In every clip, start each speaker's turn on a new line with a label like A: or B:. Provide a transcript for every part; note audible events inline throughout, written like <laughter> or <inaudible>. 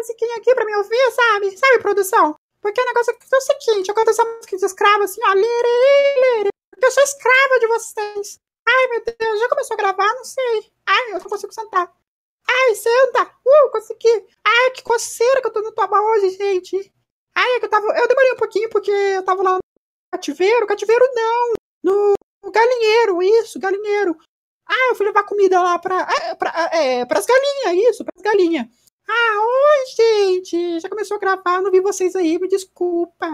A: musiquinha aqui pra me ouvir, sabe? Sabe, produção? Porque o é negócio é o seguinte, eu canto essa música de escrava assim, ó, liri, liri, porque eu sou escrava de vocês. Ai, meu Deus, já começou a gravar? Não sei. Ai, eu não consigo sentar. Ai, senta! Uh, consegui! Ai, que coceira que eu tô no toba hoje, gente! Ai, é que eu tava. Eu demorei um pouquinho porque eu tava lá no cativeiro. Cativeiro não! No, no galinheiro, isso, galinheiro. Ah, eu fui levar comida lá pra, é, pra, é, é pras galinhas, isso, pras galinhas. Ah, oi, gente! Já começou a gravar, não vi vocês aí, me desculpa.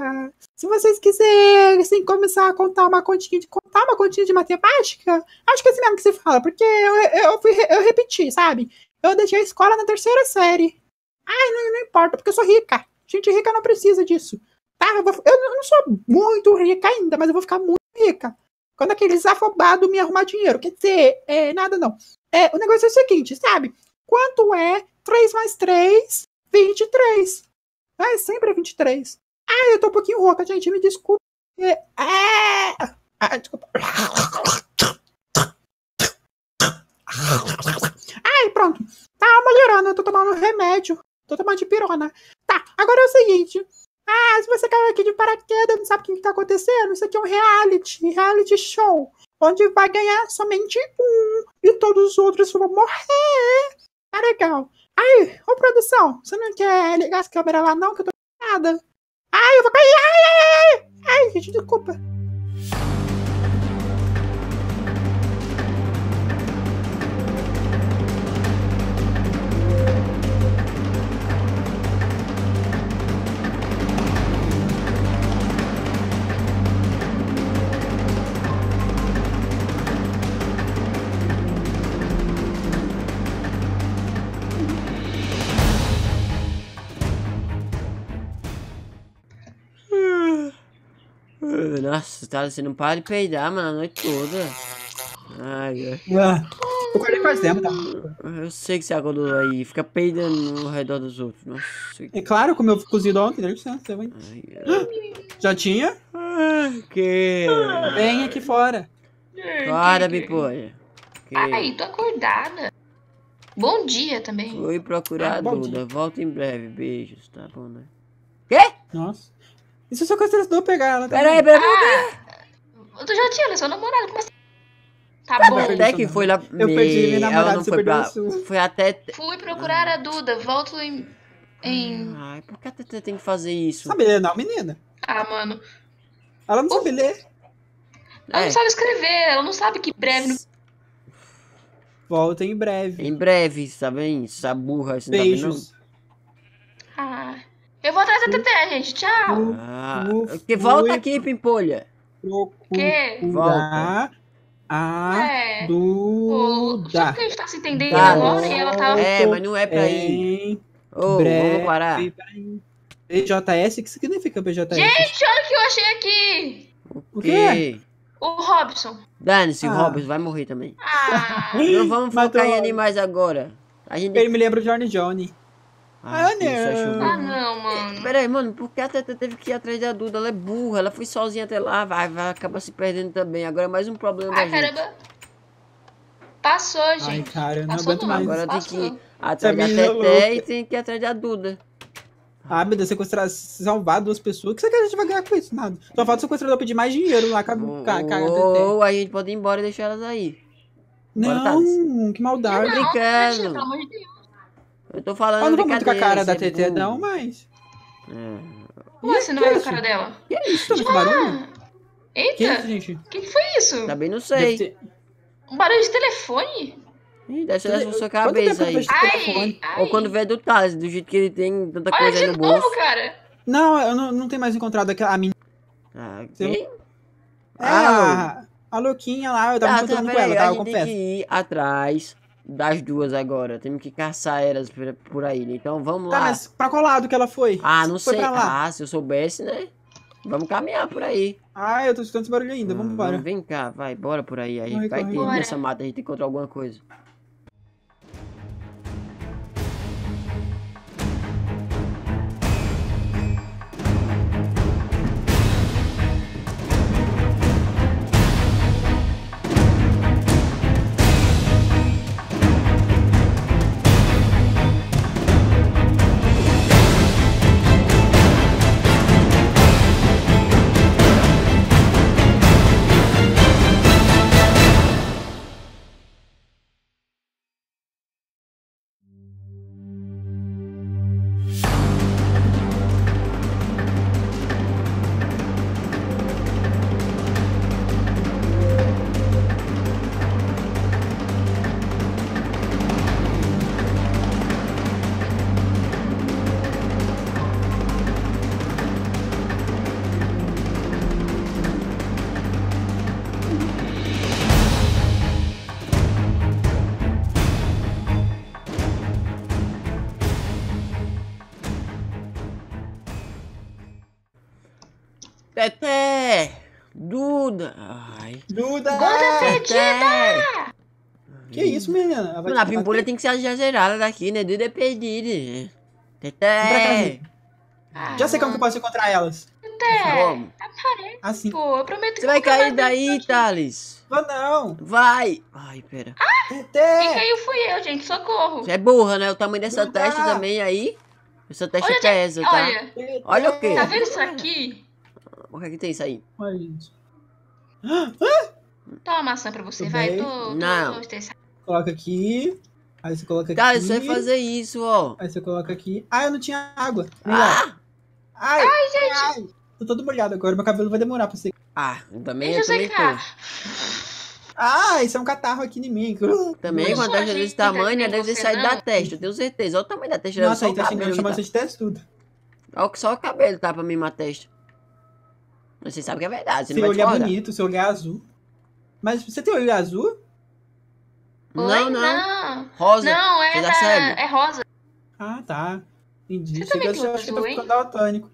A: Se vocês quiserem assim, começar a contar uma continha de contar uma continha de matemática, acho que é assim mesmo que se fala, porque eu, eu, fui, eu repeti, sabe? Eu deixei a escola na terceira série. Ai, não, não importa, porque eu sou rica. Gente rica não precisa disso. Tá? Eu, vou, eu não sou muito rica ainda, mas eu vou ficar muito rica. Quando aqueles afobados me arrumar dinheiro. Quer dizer, é, nada não. É, o negócio é o seguinte, sabe? Quanto é 3 mais 3, 23. Ah, é, sempre é 23. Ah, eu tô um pouquinho rouca, gente, me desculpa. É, é, ah, desculpa. Ai, pronto. Tá melhorando, eu tô tomando remédio. Tô tomando de pirona. Tá, agora é o seguinte. Ah, se você caiu aqui de paraquedas, não sabe o que, que tá acontecendo, isso aqui é um reality, reality show. Onde vai ganhar somente um e todos os outros vão morrer. Tá legal. Ai, ô produção, você não quer ligar as câmeras lá não, que eu tô nada. Ai, eu vou cair, ai, ai, ai, ai, gente, desculpa.
B: Nossa, tá, você não para de peidar, mano, a noite toda. Ai, eu é. acordei faz tempo, tá? Eu sei que você acordou aí,
C: fica peidando ao redor dos outros. Nossa, é claro, como eu cozido ontem, né? você vai. Ai, <gasps> Já tinha? Ah, que. Vem aqui fora.
B: Para, Bipolha. Que... Ai, tô acordada. Bom dia também. Fui procurar ah, Duda. Volto em breve. Beijos, tá bom, né? Quê? Nossa. E se o seu cancelador pegar ela também? Peraí, peraí. Ah, tu já tinha, né? só namorado. namorada assim? tá, tá bom. Até que foi lá. Eu me... perdi minha namorada ela não foi pra... Foi até. Fui procurar a Duda, volto em. em... Ai, por que a Tetê tem que fazer isso? Sabe ler, não, menina. Ah, mano. Ela não sabe ler. Ela não é. sabe escrever, ela não sabe que breve. Volta em breve. Em breve, sabem tá bem? Essa burra, Beijos. Ah. Eu vou atrás da TT, gente. Tchau. Ah, que volta aqui, Pimpolha. Que? Volta. A é. Duda. Só porque a
C: gente tá se entendendo tá, agora e ela tá É, mas não é pra ir. Ô, oh, vamos parar. BJS? O que significa BJS? Gente,
B: olha o que eu achei aqui. O quê? O Robson. Dane-se, ah. o Robson vai morrer também. Ah. <laughs> Não vamos focar Matou. em animais agora. A gente... Ele me lembra o Johnny Johnny. Ah, é ah não velho, mano, por que a Teta teve que ir atrás da Duda? Ela é burra, ela foi sozinha até lá, vai, vai, acaba se perdendo também. Agora é mais um problema Ai, da caramba. Gente. Passou, gente. Ai, cara, eu não Passou aguento mais. Agora tem que ir atrás da Teté e tem que ir atrás da Duda.
C: Ah, meu Deus, sequestrar, salvar duas pessoas. O que você quer que a gente vai ganhar com isso? Nada. Só falta o sequestrador pedir mais dinheiro lá com a Ou
B: a gente pode ir embora e deixar elas aí.
C: Não, que maldade. Não, brincando.
B: Eu tô falando Eu não vou muito com a cara da TT, não, mas. É... você é não viu a cara dela? que é isso, tá ah, barulho? Eita! Que é isso, gente? que, que, foi isso? Também não sei. Ter... Um barulho de telefone? Ih, deve ser da sua cabeça aí. Ai, ai. Ou quando vê do Thales, do jeito que ele tem tanta Olha coisa aí no bolso. novo, cara.
C: Não, eu não, não tenho mais encontrado aquela, a minha.
B: Ah, quem? É,
C: ah,
B: a, louquinha lá, eu tava tá, encontrando tá, com ela, tá? Eu confesso. A gente tem que ir atrás das duas agora. Temos que caçar elas por aí né? Então vamos tá, lá. para mas pra qual lado que ela foi? Ah, não foi sei. Ah, se eu soubesse, né? Vamos caminhar por aí. Ah, eu tô escutando esse barulho ainda. Vamos hum, Vem cá, vai, bora por aí. A gente vai ter nessa mata, a gente encontra alguma coisa. Duda! Gorda perdida! Que isso, menina? Vai, a pimpolha tem que ser exagerada daqui, né? Duda é perdida. Teté! Ah. Já sei como que eu posso encontrar elas. Teté! assim. Pô, eu prometo Você vai cair daí, Thales. Vou não. Vai. Ai, pera. Ah, Teté! Quem caiu fui eu, gente. Socorro. Você é burra, né? O tamanho dessa Duda. testa também aí. Essa testa olha, pesa, tá? Olha. Olha o quê? Tá vendo isso aqui? O que é que tem isso aí? Olha, Toma maçã pra você, Tudo vai. Tô, tô, Não. Tô coloca aqui. Aí você coloca tá, aqui. Cara, você vai fazer isso,
C: ó. Aí você coloca aqui. Ah, eu não tinha água. Ah!
A: Ai, ai, gente. Ai.
C: Tô todo molhado agora. Meu cabelo vai demorar pra secar.
B: Ah, também Deixa eu também
C: Ah, isso é um catarro aqui em mim. <laughs> Também, uma a desse tamanho, né, deve sair da testa,
B: eu tenho certeza. Olha o tamanho da testa. Nossa, aí tá chegando, chamando você tá? de testudo. Olha só o cabelo tá pra mim, uma testa. Você sabe que é verdade. Você seu olhar é discordar. bonito,
C: seu olhar é azul. Mas você tem olho azul?
A: Não, Oi? não. não. Rosa. Não, é, da... é rosa.
C: Ah, tá. Entendi. Você Chega, também acho que tá ficando daltônico.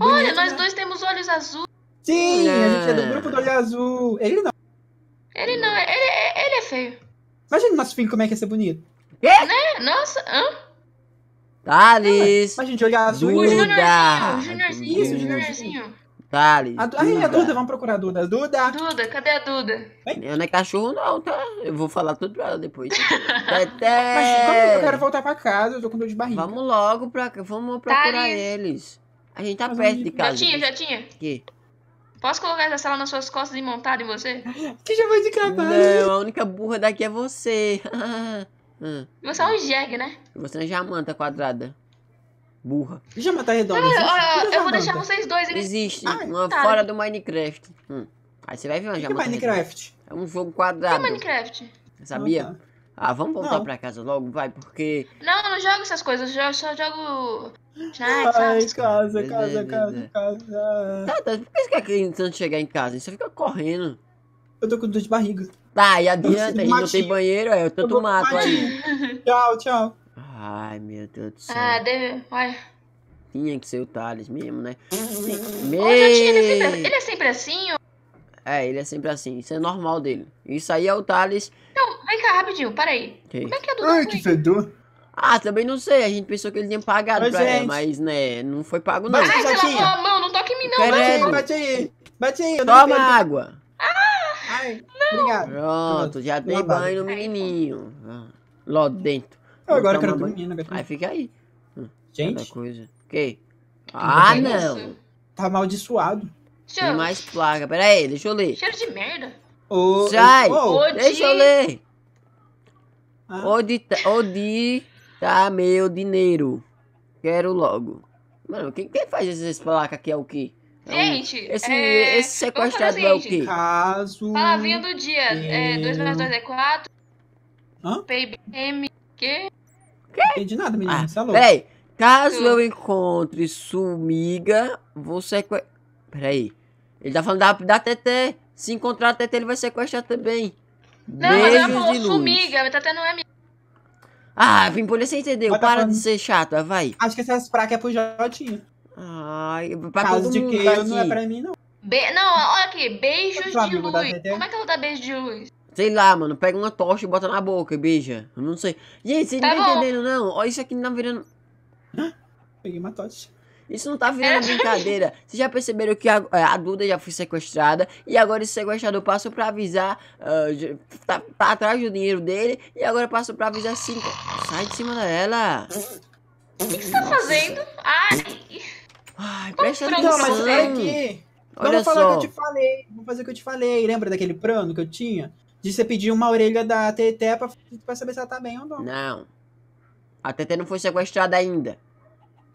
A: Olha, nós né? dois
B: temos olhos azul.
C: Sim, ah. a gente é do grupo do olho azul. Ele não.
B: Ele não, é, ele, ele é
C: feio. Imagina nosso filho como é que ia ser bonito. Quê? Né? Nossa, hã? Thales! Ah, mas, gente, olha azul. O Juniorzinho, o Juniorzinho. Isso, o Juniorzinho.
B: Thales. A, Duda. a
C: Duda, vamos procurar a Duda. Duda! Duda, cadê a Duda?
B: Eu não é cachorro, não, tá? Eu vou falar tudo pra ela depois. <laughs> Teté! Mas como que eu quero voltar pra casa? Eu tô com dor de barriga. Vamos logo pra vamos procurar Thales. eles. A gente tá Mas perto gente... de casa. Já tinha, já tinha. Que? Posso colocar essa sala nas suas costas e montar em você? Que já vai de cavalo. Não, a única burra daqui é você. <laughs> Ah. você é um jegue, né? Você é uma jamanta quadrada burra. Deixa eu matar redonda. Ah, eu, eu, ah, eu vou deixar vocês dois. Existe uma tá. fora do Minecraft. Hum. Aí você vai ver uma que, é que é Minecraft? Redonda. É um jogo quadrado. Que Minecraft? Sabia? Ah, tá. ah vamos voltar não. pra casa logo, vai, porque. Não, eu não jogo essas coisas, eu só jogo. Ai, casa, casa, casa, casa, casa. Tá, tá. Por que você quer que chegar em casa? Você fica correndo. Eu tô com dor de barriga. Tá, e adianta, a gente não tem banheiro, é, eu tanto mato aí. Tchau, tchau. Ai, meu Deus do céu. Ah, deve. Tinha que ser o Thales mesmo, né? Meu... É assim, ele, é sempre... assim? Ou... É, ele é sempre assim. Isso é normal dele. Isso aí é o Thales. Não, vem cá rapidinho, peraí. Que? Como é que é do Ai, que fedor. Ah, também não sei. A gente pensou que ele tinha pagado mas, pra gente... mas, né, não foi pago, não. Ai, mão, não toque em mim, não. Bate aí, bate aí. Eu Toma água. Ah, Ai, não. Obrigado. Pronto, já dei banho no menininho. Ah, Lá dentro. Eu agora quero dormir na minha Aí fica aí. Hum. Gente. Coisa. Ok. Ah, não. Tá amaldiçoado. Tem mais plaga. Pera aí, deixa eu ler. Cheiro de merda. Ô, Sai. ô, Deixa eu ler. Ah. Onde, tá, onde tá meu dinheiro? Quero logo. Mano, quem, quem faz essas placas aqui é o quê? É Gente, esse, é... esse sequestrado é o o seguinte. quê? Caso. Palavrinha do dia. É, 2 mais 2 é 4. Hã? PBM. Quê? Não entendi nada, ah, você é louco. Peraí. Caso hum. eu encontre Sumiga, vou sequestrar. Peraí. Ele tá falando da, da TT. Se encontrar a TT, ele vai sequestrar também. Não, Beijos mas eu não Sumiga. TT não é minha. Ah, por você entendeu. entender. Para de ser chato, vai. Acho ah, que essas fracas é pro Jotinho. Ai, pra Caso de que não é pra mim, não. Be... Não, olha aqui. Beijos é de luz. Como é que eu vou dar beijo de luz? Sei lá, mano, pega uma tocha e bota na boca e beija. Eu não sei. Gente, vocês tá não estão entendendo, não. Olha isso aqui não tá virando. Peguei uma tocha. Isso não tá virando é. brincadeira. <laughs> Vocês já perceberam que a, é, a, Duda já foi sequestrada e agora esse sequestrador passou pra avisar. Uh, tá, tá, atrás do dinheiro dele e agora passou pra avisar sim Sai de cima dela.
A: O que, você tá fazendo? Ai.
B: Ai, presta atenção. Não, é
A: que... Olha Vamos falar só. que eu te
C: falei. Vamos fazer o que eu te falei. Lembra daquele plano que eu tinha? de
B: você pedir uma orelha da TT pra,
C: pra saber se ela tá bem ou não.
B: Não. A TT não foi sequestrada ainda.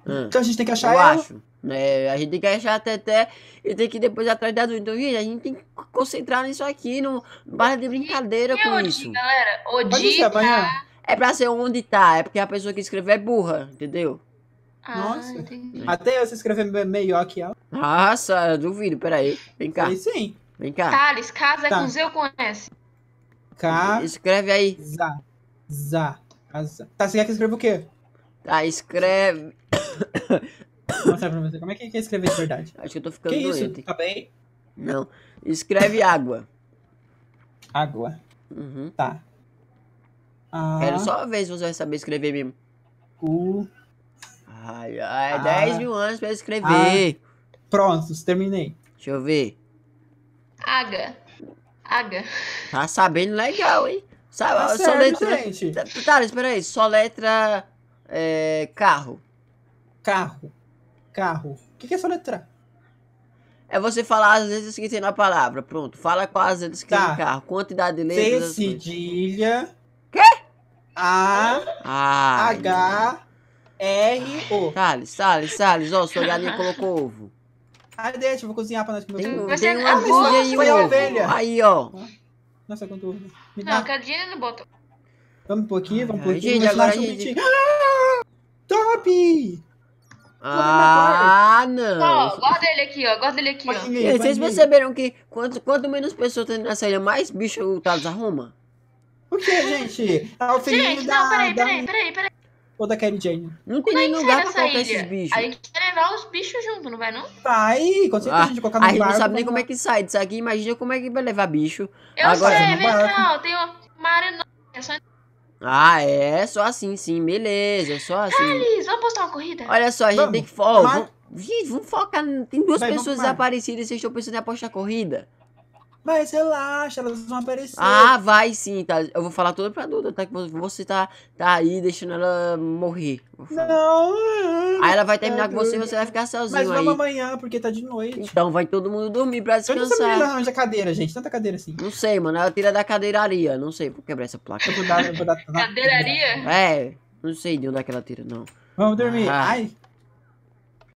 B: Ah. Então a gente tem que achar eu ela. acho. É, a gente tem que achar a TT e tem que ir depois atrás da Então, gente, a gente tem que concentrar nisso aqui. Não para de brincadeira com com é isso. Galera, Odita... Tá? amanhã. É pra ser onde tá. É porque a pessoa que escreveu é burra, entendeu? Ah, Nossa. Entendi. Até eu se escrever melhor que ela. Nossa, duvido. Peraí. Vem cá. Aí sim. Vem cá. Thales, casa tá. com Z ou com S?
C: K. Escreve aí. Za. Za. Azar. Tá, você quer que eu escreva o quê?
B: Tá, escreve. Vou mostrar pra você. Como é que é escrever de verdade? Acho que eu tô ficando que doente. Isso? Tá bem? Não. Escreve água. Água. Uhum. Tá. Ah. Era só uma vez você vai saber escrever mesmo. U. Ai, ai, ah. 10 mil anos pra escrever. Ah. Prontos, terminei. Deixa eu ver. Água. Aga. Tá sabendo legal, hein? Sabe, tá só letra. Gente. Tá, espera aí. Só letra. É, carro. Carro. Carro. O que, que é só letra? É você falar as letras que tem na palavra. Pronto. Fala quais as letras que tá. tem no tá. carro. Quantidade de letras. C, cedilha. Quê? A. Ai, H. R. O. Thales, Thales, Thales. Ó, sua galinha colocou ovo.
C: Aí deixa, eu vou cozinhar pra nós comer. Tem, tem, tem um abelha é aí, ovelha. Aí, ó. Nossa, quanto
B: Não, que a Dina não
C: Vamos um pouquinho, vamos um pouquinho. Gente, agora gente... Ah,
B: top! Ah, não. Ó, guarda ele aqui, ó. Guarda ele aqui, ó. Vocês perceberam que quanto, quanto menos pessoas tem nessa ilha, mais bicho o Thales arruma? O que, gente? É o gente, da... não, peraí, da... peraí, peraí, peraí. Ou da Kelly Jane. Não tem é nem lugar pra colocar ilha. esses bichos. A gente levar os bichos junto, não vai não? Vai, com certeza, ah, a gente colocar no barco. A gente barco, não sabe nem né? como é que sai disso aqui, imagina como é que vai levar bicho. Eu Agora, sei, é Ventral, tem uma área enorme, é só... Ah, é? Só assim, sim. Beleza, só assim. Alice, vamos postar uma corrida? Olha só, a gente vamos. tem que... focar. mas... vamos, vamos focar... Tem duas Vai, pessoas desaparecidas e vocês estão pensando em apostar corrida.
C: Mas relaxa, elas vão aparecer. Ah,
B: vai sim, tá? Eu vou falar tudo pra Duda, tá? Que você tá, tá aí deixando ela morrer.
C: Não.
B: Aí ela vai terminar é, com você e você vai ficar sozinho Mas vamos aí.
C: amanhã, porque tá de noite.
B: Então vai todo mundo dormir pra descansar. Eu não arranja cadeira, gente. Tanta cadeira assim. Não sei, mano. Ela tira da cadeiraria. Não sei, vou quebrar essa placa. Cadeiraria? É. Não sei de onde é que ela tira, não. Vamos dormir. Ah. Ai.